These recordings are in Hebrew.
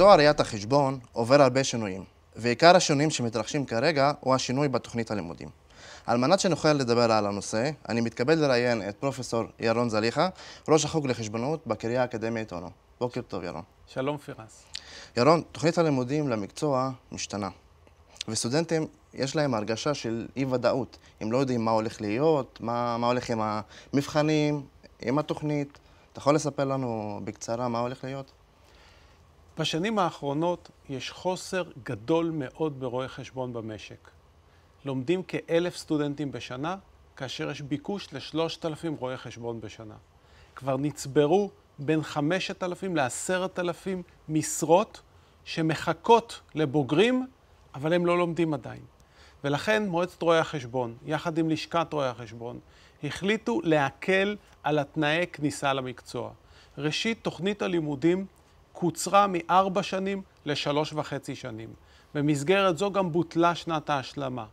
מקצוע ראיית החשבון עובר הרבה שינויים, ועיקר השינויים שמתרחשים כרגע הוא השינוי בתוכנית הלימודים. על מנת שנוכל לדבר על הנושא, אני מתכבד לראיין את פרופסור ירון זליכה, ראש החוג לחשבונאות בקריה האקדמית אונו. בוקר טוב, ירון. שלום, פירס. ירון, תוכנית הלימודים למקצוע משתנה, וסטודנטים יש להם הרגשה של אי-ודאות. הם לא יודעים מה הולך להיות, מה, מה הולך עם המבחנים, עם התוכנית. אתה יכול לספר לנו בקצרה מה הולך להיות? בשנים האחרונות יש חוסר גדול מאוד ברואי חשבון במשק. לומדים כאלף סטודנטים בשנה, כאשר יש ביקוש לשלושת אלפים רואי חשבון בשנה. כבר נצברו בין אלפים לעשרת אלפים משרות שמחכות לבוגרים, אבל הם לא לומדים עדיין. ולכן מועצת רואי החשבון, יחד עם לשכת רואי החשבון, החליטו להקל על התנאי כניסה למקצוע. ראשית, תוכנית הלימודים קוצרה מארבע שנים לשלוש וחצי שנים. במסגרת זו גם בוטלה שנת ההשלמה.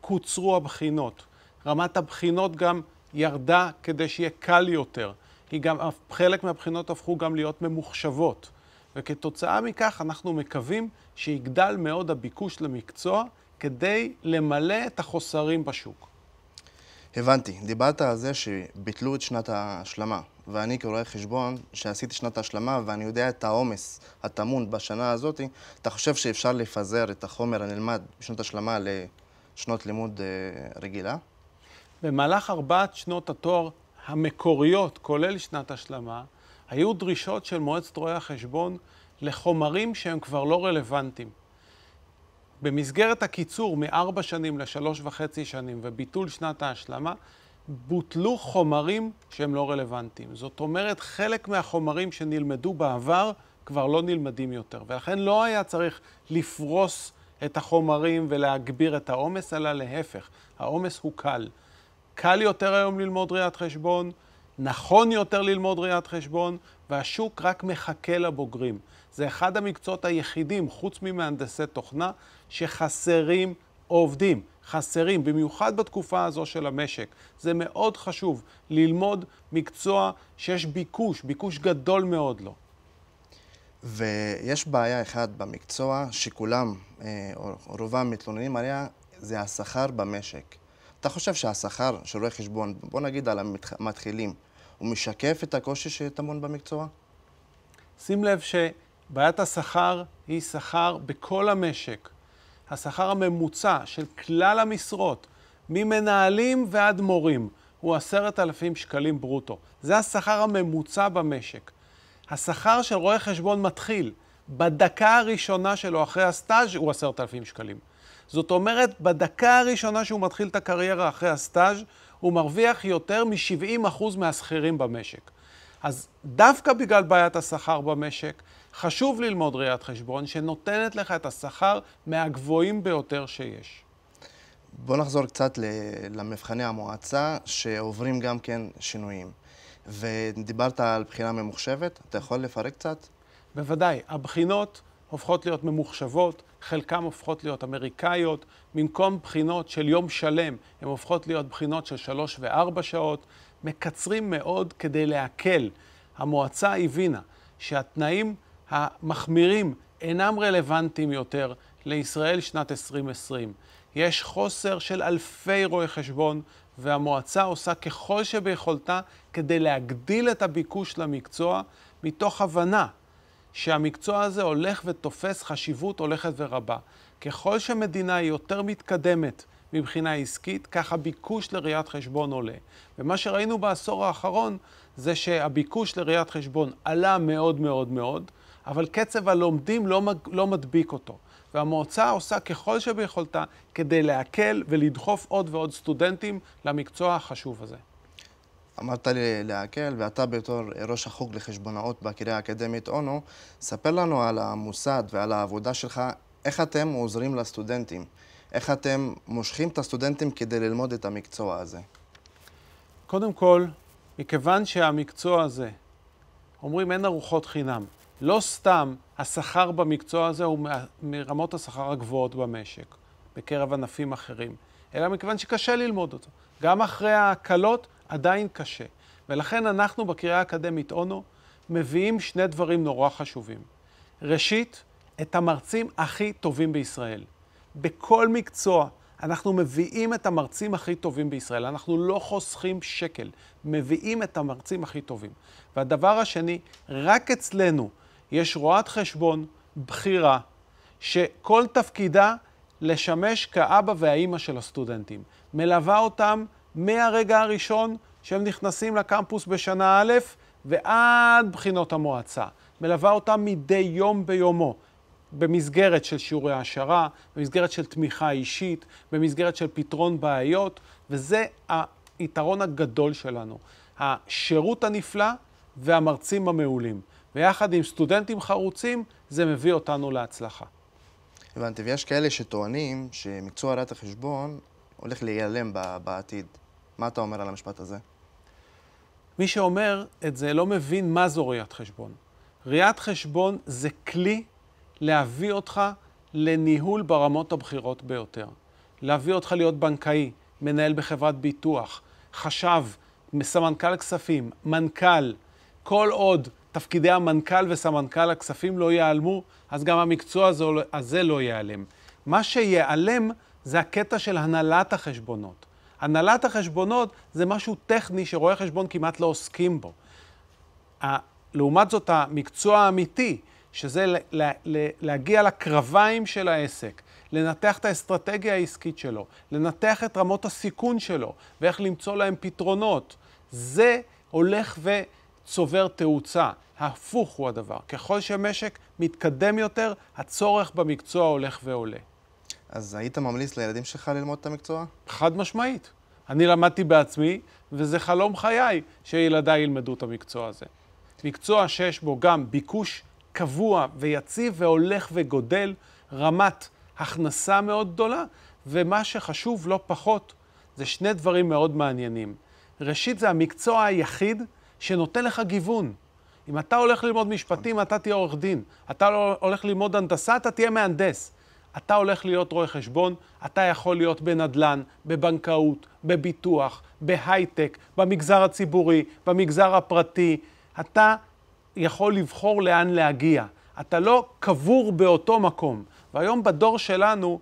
קוצרו הבחינות. רמת הבחינות גם ירדה כדי שיהיה קל יותר. היא גם, חלק מהבחינות הפכו גם להיות ממוחשבות. וכתוצאה מכך אנחנו מקווים שיגדל מאוד הביקוש למקצוע כדי למלא את החוסרים בשוק. הבנתי. דיברת על זה שביטלו את שנת ההשלמה. ואני כרואה חשבון, שעשיתי שנת השלמה ואני יודע את העומס הטמון בשנה הזאת, אתה חושב שאפשר לפזר את החומר הנלמד בשנות השלמה לשנות לימוד אה, רגילה? במהלך ארבעת שנות התואר המקוריות, כולל שנת השלמה, היו דרישות של מועצת רואי החשבון לחומרים שהם כבר לא רלוונטיים. במסגרת הקיצור מארבע שנים לשלוש וחצי שנים וביטול שנת ההשלמה, בוטלו חומרים שהם לא רלוונטיים. זאת אומרת, חלק מהחומרים שנלמדו בעבר כבר לא נלמדים יותר, ולכן לא היה צריך לפרוס את החומרים ולהגביר את העומס, אלא להפך, העומס הוא קל. קל יותר היום ללמוד ראיית חשבון, נכון יותר ללמוד ראיית חשבון, והשוק רק מחכה לבוגרים. זה אחד המקצועות היחידים, חוץ ממהנדסי תוכנה, שחסרים עובדים. חסרים, במיוחד בתקופה הזו של המשק. זה מאוד חשוב ללמוד מקצוע שיש ביקוש, ביקוש גדול מאוד לו. ויש בעיה אחת במקצוע שכולם, אה, או רובם מתלוננים עליה, זה השכר במשק. אתה חושב שהשכר של רואי חשבון, בוא נגיד על המתחילים, הוא משקף את הקושי שטמון במקצוע? שים לב שבעיית השכר היא שכר בכל המשק. השכר הממוצע של כלל המשרות, ממנהלים ועד מורים, הוא עשרת אלפים שקלים ברוטו. זה השכר הממוצע במשק. השכר של רואה חשבון מתחיל בדקה הראשונה שלו אחרי הסטאז' הוא עשרת אלפים שקלים. זאת אומרת, בדקה הראשונה שהוא מתחיל את הקריירה אחרי הסטאז' הוא מרוויח יותר מ-70% מהשכירים במשק. אז דווקא בגלל בעיית השכר במשק, חשוב ללמוד ראיית חשבון שנותנת לך את השכר מהגבוהים ביותר שיש. בואו נחזור קצת למבחני המועצה שעוברים גם כן שינויים. ודיברת על בחינה ממוחשבת, אתה יכול לפרק קצת? בוודאי, הבחינות הופכות להיות ממוחשבות, חלקן הופכות להיות אמריקאיות, במקום בחינות של יום שלם, הן הופכות להיות בחינות של שלוש וארבע שעות, מקצרים מאוד כדי להקל. המועצה הבינה שהתנאים המחמירים אינם רלוונטיים יותר לישראל שנת 2020. יש חוסר של אלפי רואי חשבון, והמועצה עושה ככל שביכולתה כדי להגדיל את הביקוש למקצוע, מתוך הבנה שהמקצוע הזה הולך ותופס חשיבות הולכת ורבה. ככל שמדינה היא יותר מתקדמת מבחינה עסקית, כך הביקוש לראיית חשבון עולה. ומה שראינו בעשור האחרון זה שהביקוש לראיית חשבון עלה מאוד מאוד מאוד, אבל קצב הלומדים לא, לא מדביק אותו. והמועצה עושה ככל שביכולתה כדי להקל ולדחוף עוד ועוד סטודנטים למקצוע החשוב הזה. אמרת לי להקל, ואתה בתור ראש החוג לחשבונאות בקריה האקדמית אונו, ספר לנו על המוסד ועל העבודה שלך, איך אתם עוזרים לסטודנטים, איך אתם מושכים את הסטודנטים כדי ללמוד את המקצוע הזה. קודם כל, מכיוון שהמקצוע הזה, אומרים אין ארוחות חינם, לא סתם השכר במקצוע הזה הוא מרמות השכר הגבוהות במשק, בקרב ענפים אחרים, אלא מכיוון שקשה ללמוד אותו. גם אחרי ההקלות עדיין קשה. ולכן אנחנו בקריאה האקדמית אונו מביאים שני דברים נורא חשובים. ראשית, את המרצים הכי טובים בישראל. בכל מקצוע אנחנו מביאים את המרצים הכי טובים בישראל. אנחנו לא חוסכים שקל, מביאים את המרצים הכי טובים. והדבר השני, רק אצלנו, יש רואת חשבון בכירה, שכל תפקידה לשמש כאבא והאימא של הסטודנטים. מלווה אותם מהרגע הראשון שהם נכנסים לקמפוס בשנה א' ועד בחינות המועצה. מלווה אותם מדי יום ביומו, במסגרת של שיעורי העשרה, במסגרת של תמיכה אישית, במסגרת של פתרון בעיות, וזה היתרון הגדול שלנו. השירות הנפלא והמרצים המעולים. ויחד עם סטודנטים חרוצים, זה מביא אותנו להצלחה. הבנתי, ויש כאלה שטוענים שמקצוע ראיית החשבון הולך להיעלם בעתיד. מה אתה אומר על המשפט הזה? מי שאומר את זה לא מבין מה זו ראיית חשבון. ראיית חשבון זה כלי להביא אותך לניהול ברמות הבכירות ביותר. להביא אותך להיות בנקאי, מנהל בחברת ביטוח, חשב, סמנכ"ל כספים, מנכ"ל, כל עוד תפקידי המנכ"ל וסמנכ"ל הכספים לא ייעלמו, אז גם המקצוע הזה לא, לא ייעלם. מה שייעלם זה הקטע של הנהלת החשבונות. הנהלת החשבונות זה משהו טכני שרואי חשבון כמעט לא עוסקים בו. לעומת זאת, המקצוע האמיתי, שזה להגיע לקרביים של העסק, לנתח את האסטרטגיה העסקית שלו, לנתח את רמות הסיכון שלו ואיך למצוא להם פתרונות, זה הולך וצובר תאוצה. הפוך הוא הדבר. ככל שהמשק מתקדם יותר, הצורך במקצוע הולך ועולה. אז היית ממליץ לילדים שלך ללמוד את המקצוע? חד משמעית. אני למדתי בעצמי, וזה חלום חיי שילדיי ילמדו את המקצוע הזה. מקצוע שיש בו גם ביקוש קבוע ויציב והולך וגודל, רמת הכנסה מאוד גדולה, ומה שחשוב לא פחות, זה שני דברים מאוד מעניינים. ראשית, זה המקצוע היחיד שנותן לך גיוון. אם אתה הולך ללמוד משפטים, אתה תהיה עורך דין. אתה לא הולך ללמוד הנדסה, אתה תהיה מהנדס. אתה הולך להיות רואה חשבון, אתה יכול להיות בנדל"ן, בבנקאות, בביטוח, בהייטק, במגזר הציבורי, במגזר הפרטי. אתה יכול לבחור לאן להגיע. אתה לא קבור באותו מקום. והיום בדור שלנו,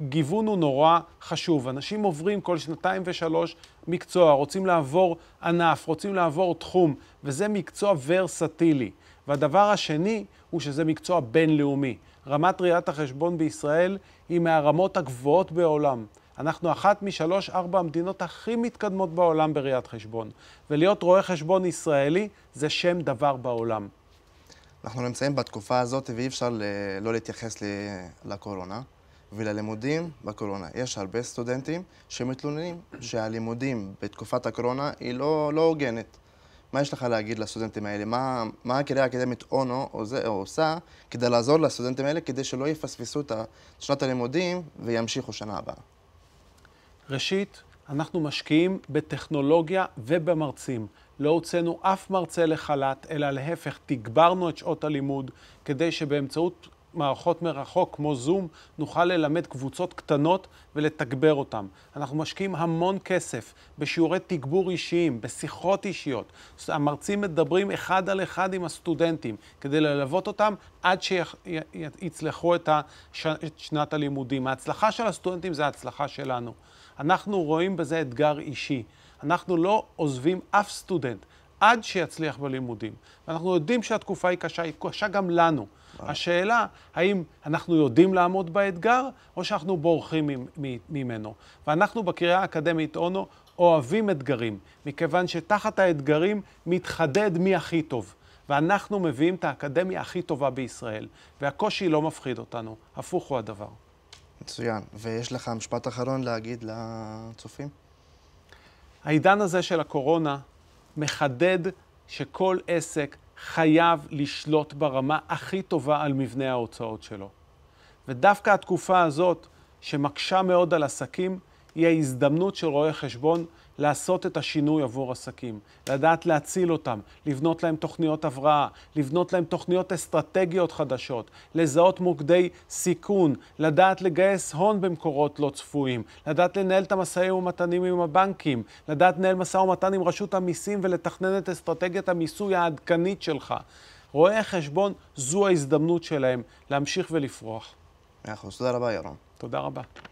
גיוון הוא נורא חשוב. אנשים עוברים כל שנתיים ושלוש מקצוע, רוצים לעבור ענף, רוצים לעבור תחום, וזה מקצוע ורסטילי. והדבר השני הוא שזה מקצוע בינלאומי. רמת ראיית החשבון בישראל היא מהרמות הגבוהות בעולם. אנחנו אחת משלוש-ארבע המדינות הכי מתקדמות בעולם בראיית חשבון. ולהיות רואה חשבון ישראלי זה שם דבר בעולם. אנחנו נמצאים בתקופה הזאת ואי אפשר אה, לא להתייחס לקורונה. וללימודים בקורונה. יש הרבה סטודנטים שמתלוננים שהלימודים בתקופת הקורונה היא לא לא הוגנת. מה יש לך להגיד לסטודנטים האלה? מה, מה הקריאה האקדמית אונו עושה, עושה כדי לעזור לסטודנטים האלה כדי שלא יפספסו את שנת הלימודים וימשיכו שנה הבאה? ראשית, אנחנו משקיעים בטכנולוגיה ובמרצים. לא הוצאנו אף מרצה לחל"ת, אלא להפך, תגברנו את שעות הלימוד כדי שבאמצעות מערכות מרחוק כמו זום, נוכל ללמד קבוצות קטנות ולתגבר אותן. אנחנו משקיעים המון כסף בשיעורי תגבור אישיים, בשיחות אישיות. המרצים מדברים אחד על אחד עם הסטודנטים כדי ללוות אותם עד שיצלחו את, הש... את שנת הלימודים. ההצלחה של הסטודנטים זה ההצלחה שלנו. אנחנו רואים בזה אתגר אישי. אנחנו לא עוזבים אף סטודנט. עד שיצליח בלימודים. ואנחנו יודעים שהתקופה היא קשה, היא קשה גם לנו. השאלה, האם אנחנו יודעים לעמוד באתגר, או שאנחנו בורחים ממנו. ואנחנו בקריאה האקדמית אונו אוהבים אתגרים, מכיוון שתחת האתגרים מתחדד מי הכי טוב. ואנחנו מביאים את האקדמיה הכי טובה בישראל, והקושי לא מפחיד אותנו, הפוך הוא הדבר. מצוין. ויש לך משפט אחרון להגיד לצופים? העידן הזה של הקורונה מחדד שכל עסק חייב לשלוט ברמה הכי טובה על מבנה ההוצאות שלו. ודווקא התקופה הזאת, שמקשה מאוד על עסקים, היא ההזדמנות של רואי חשבון לעשות את השינוי עבור עסקים, לדעת להציל אותם, לבנות להם תוכניות הבראה, לבנות להם תוכניות אסטרטגיות חדשות, לזהות מוקדי סיכון, לדעת לגייס הון במקורות לא צפויים, לדעת לנהל את המשאים ומתנים עם הבנקים, לדעת לנהל משא ומתן עם רשות המיסים ולתכנן את אסטרטגיית המיסוי העדכנית שלך. רואי החשבון, זו ההזדמנות שלהם להמשיך ולפרוח. מאה אחוז, תודה רבה ירון. תודה רבה.